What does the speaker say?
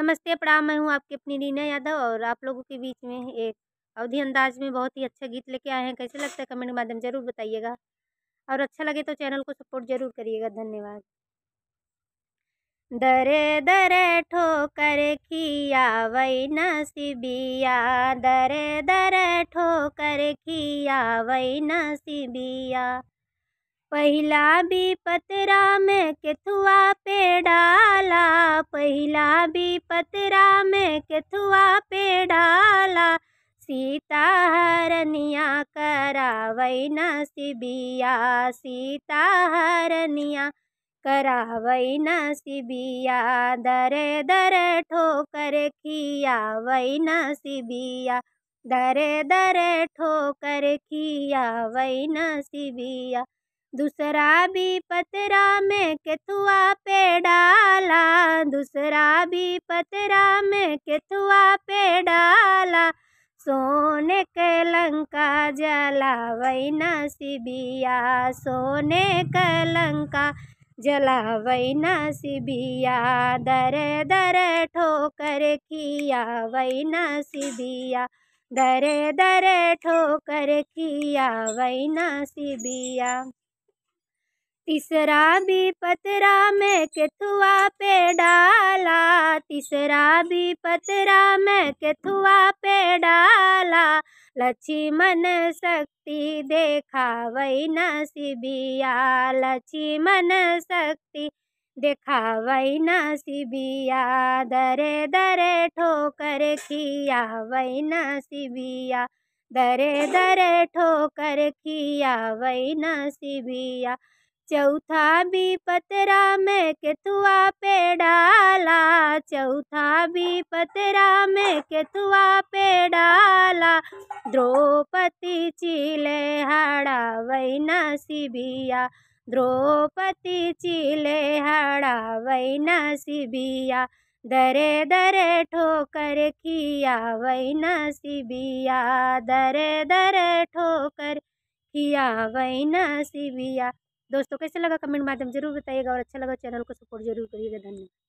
नमस्ते प्रणाम मैं हूँ आपकी अपनी रीना यादव और आप लोगों के बीच में एक अवधि अंदाज में बहुत ही अच्छा गीत लेके आए हैं कैसे लगता है कमेंट के माध्यम ज़रूर बताइएगा और अच्छा लगे तो चैनल को सपोर्ट ज़रूर करिएगा धन्यवाद दरे दरे ठोकर किया वही नसीबिया दरे दरे ठोकर किया वही नसीबिया पहला भी पतरा में केथुआ पेड़ा पहला भी पतरा में केथुआ पे डाला सीता हरनिया न सिबिया सीता हरनिया न सिबिया दरे दरे ठोकर खिया न सिबिया दरे दरे ठोकर खिया न सिबिया दूसरा भी पतरा में केथुआ लंका में केतुआ पे डाला सोने के लंका जला वैना सिबिया सोने के लंका जला वैना सिबिया दर दर ठोकर किया वैना सिबिया दर दर ठोकर किया वैना सिबिया तीसरा भी पतरा में केतुआ पेड़ा तीसरा भी पतरा मैं केथुआ पे डाला लक्ष्मण शक्ति देखा वही लक्षी लक्ष्मण शक्ति देखा वही न सिबिया दरे दरे ठोकर किया वही सिबिया दरे दरे ठोकर किया वही न सिबिया चौथा भी पतरा मैं केथुआ तेरा मैं केतुआ पे डाला द्रौपदी चीले हाड़ा वही नसीबिया द्रौपदी चीले हाड़ा वही नसीबिया दरे दरे ठोकर किया वही नसीबिया दरे दरे ठोकर किया वही नसीबिया दोस्तों कैसे लगा कमेंट माध्यम जरूर बताइएगा और अच्छा लगा चैनल को सपोर्ट जरूर करिएगा धन्यवाद